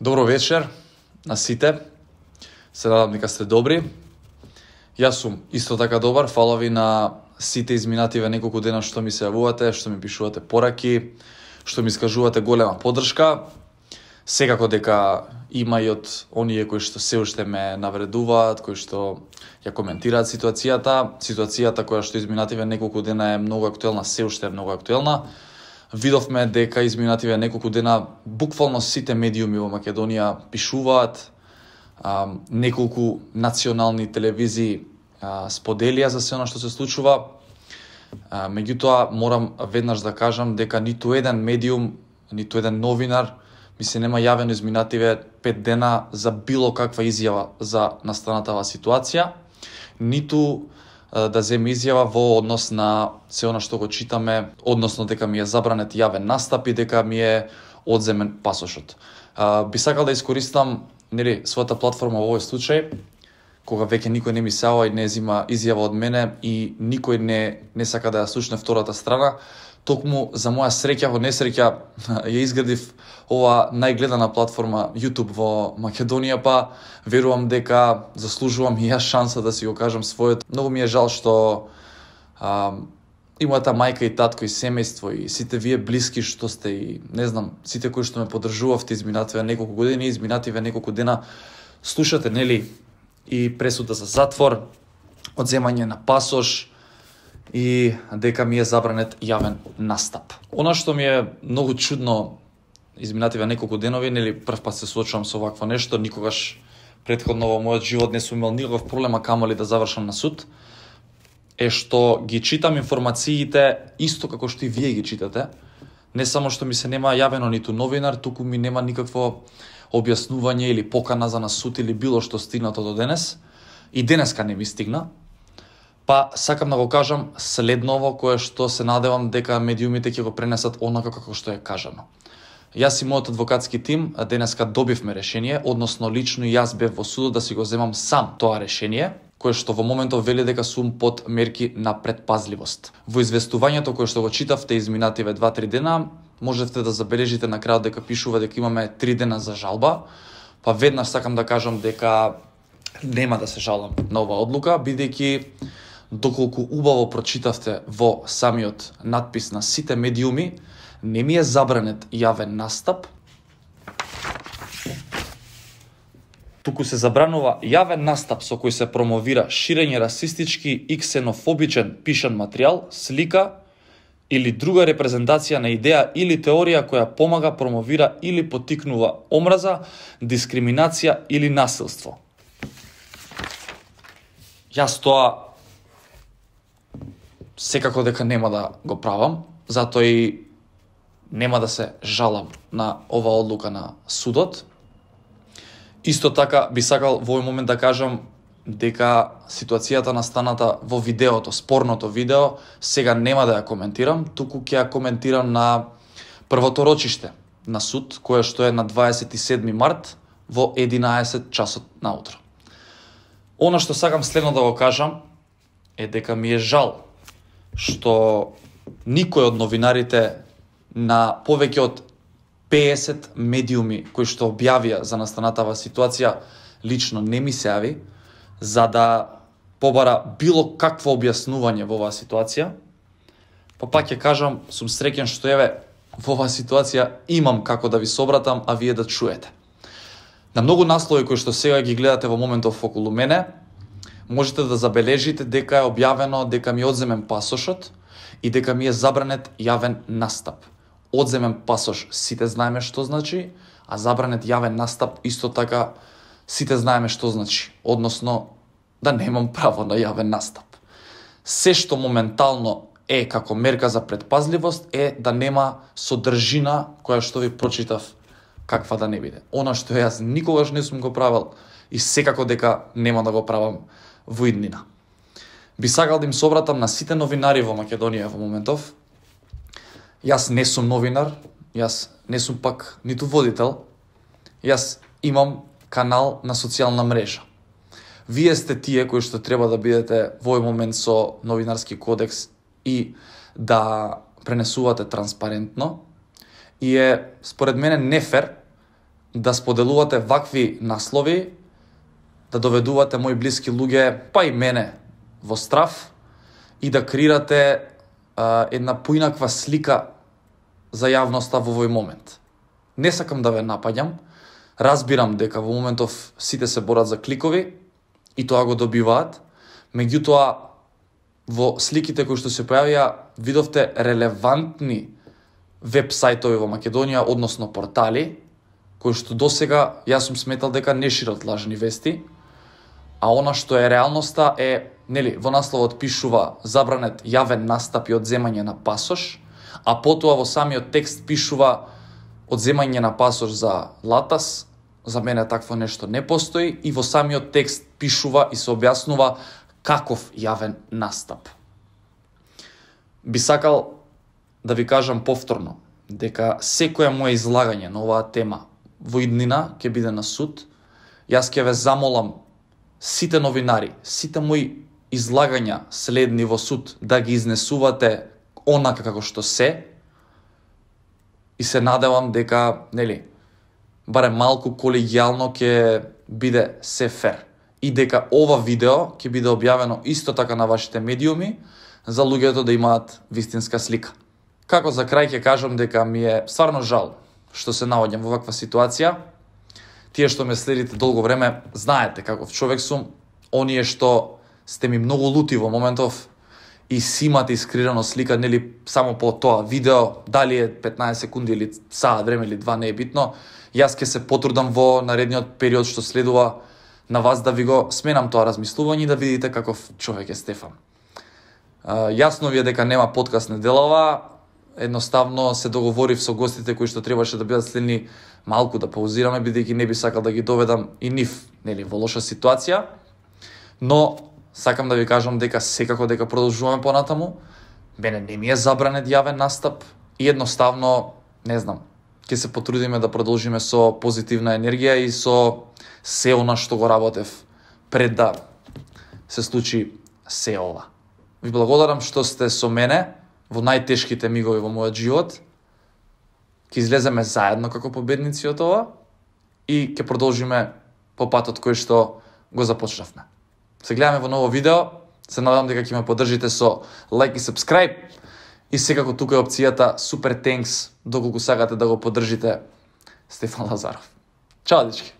Добро вечер на сите. Се радам дека сте добри. Јас сум исто така добар. Фала ви на сите изминативе неколку дена што ми се јавувате, што ми пишувате пораки, што ми искажувате голема поддршка. Секако дека има и од оние кои што се уште ме навредуваат, кои што ја коментираат ситуацијата. Ситуацијата која што изминативе неколку дена е многу актуелна, се уште е многу актуелна видовме дека изминативе неколку дена буквално сите медиуми во Македонија пишуваат, а, неколку национални телевизии а, споделија за се она што се случува. А, меѓутоа, морам веднаш да кажам дека ниту еден медиум, ниту еден новинар, ми се нема јавено изминативе пет дена за било каква изјава за настаната ситуација, ниту да земе изјава во однос на се она што го читаме, односно дека ми е забранет јавен настап и дека ми е одземен пасошот. Би сакал да искористам нели својата платформа во овој случај кога веќе никој не ми сеава и не зема изјава од мене и никој не не сака да ја слушне втората страна, токму за моја среќа во несреќа ја изградив ова најгледана платформа YouTube во Македонија, па верувам дека заслужувам и јас шанса да си го кажам својот. Многу ми е жал што а, и мојата мајка и татко и семејство и сите вие блиски што сте и не знам, сите кои што ме поддржувавте изминативе неколку години, изминативе неколку дена слушате нели и пресуда за затвор, одземање на пасош, и дека ми е забранет јавен настап. Она што ми е многу чудно изминативе неколку денови, нели прв пат се соочувам со вакво нешто, никогаш предходно во мојот живот не сум имал никаков проблем, а ли да завршам на суд, е што ги читам информациите исто како што и вие ги читате. Не само што ми се нема јавено ниту новинар, туку ми нема никакво објаснување или покана за на суд или било што стигнато до денес. И денеска не ми стигна, Па сакам да го кажам следново кое што се надевам дека медиумите ќе го пренесат онака како што е кажано. Јас и мојот адвокатски тим денеска добивме решение, односно лично јас бев во судот да си го земам сам тоа решение, кое што во моментот вели дека сум под мерки на предпазливост. Во известувањето кое што го читавте изминативе 2-3 дена, можете да забележите на крајот дека пишува дека имаме 3 дена за жалба, па веднаш сакам да кажам дека нема да се жалам на оваа одлука, бидејќи доколку убаво прочитавте во самиот надпис на сите медиуми, не ми е забранет јавен настап, туку се забранува јавен настап со кој се промовира ширење расистички и ксенофобичен пишан материјал, слика или друга репрезентација на идеја или теорија која помага промовира или потикнува омраза, дискриминација или насилство. Јас тоа секако дека нема да го правам, затоа и нема да се жалам на ова одлука на судот. Исто така би сакал во овој момент да кажам дека ситуацијата настаната во видеото, спорното видео, сега нема да ја коментирам, туку ќе ја коментирам на првото рочиште на суд, кое што е на 27 март во 11 часот наутро. Оно што сакам следно да го кажам е дека ми е жал што никој од новинарите на повеќе од 50 медиуми кои што објавија за настанатава ситуација лично не ми се јави за да побара било какво објаснување во оваа ситуација. Па пак ќе кажам, сум среќен што еве во оваа ситуација имам како да ви собратам, а вие да чуете. На многу наслови кои што сега ги гледате во моментов околу мене, можете да забележите дека е објавено дека ми одземен пасошот и дека ми е забранет јавен настап. Одземен пасош, сите знаеме што значи, а забранет јавен настап исто така сите знаеме што значи, односно да немам право на јавен настап. Се што моментално е како мерка за предпазливост е да нема содржина која што ви прочитав каква да не биде. Она што јас никогаш не сум го правил и секако дека нема да го правам во иднина. Би сакал да им собратам на сите новинари во Македонија во моментов. Јас не сум новинар, јас не сум пак ниту водител. Јас имам канал на социјална мрежа. Вие сте тие кои што треба да бидете во овој момент со новинарски кодекс и да пренесувате транспарентно. И е, според мене, нефер да споделувате вакви наслови да доведувате мои блиски луѓе, па и мене, во страв и да крирате а, една поинаква слика за јавноста во овој момент. Не сакам да ве напаѓам, разбирам дека во моментов сите се борат за кликови и тоа го добиваат, меѓутоа во сликите кои што се појавија видовте релевантни вебсајтови во Македонија, односно портали, кои што досега јас сум сметал дека не шират лажни вести, а она што е реалноста е, нели, во насловот пишува забранет јавен настап и одземање на пасош, а потоа во самиот текст пишува одземање на пасош за латас, за мене такво нешто не постои и во самиот текст пишува и се објаснува каков јавен настап. Би сакал да ви кажам повторно дека секоја моја излагање на оваа тема во иднина ќе биде на суд. Јас ќе ве замолам сите новинари, сите мои излагања следни во суд да ги изнесувате онака како што се и се надевам дека, нели, барем малку колегијално ќе биде се фер и дека ова видео ќе биде објавено исто така на вашите медиуми за луѓето да имаат вистинска слика. Како за крај ќе кажам дека ми е стварно жал што се наоѓам во ваква ситуација, Тие што ме следите долго време, знаете каков човек сум, оние што сте ми многу лути во моментов и си имате искрирано слика, нели само по тоа видео, дали е 15 секунди или саат време или два, не е битно. Јас ќе се потрудам во наредниот период што следува на вас да ви го сменам тоа размислување и да видите каков човек е Стефан. Јасно ви е дека нема подкаст неделава, едноставно се договорив со гостите кои што требаше да бидат следни малку да паузираме бидејќи не би сакал да ги доведам и нив, нели, во лоша ситуација. Но сакам да ви кажам дека секако дека продолжуваме понатаму, мене не ми е забранет јавен настап и едноставно, не знам, ќе се потрудиме да продолжиме со позитивна енергија и со се она што го работев пред да се случи се ова. Ви благодарам што сте со мене во најтешките мигови во мојот живот – ќе излеземе заедно како победници од ова и ќе продолжиме по патот кој што го започнавме. Се гледаме во ново видео, се надам дека ќе ме поддржите со лайк и subscribe и секако тука е опцијата Super Thanks доколку сакате да го поддржите Стефан Лазаров. Чао, дечки!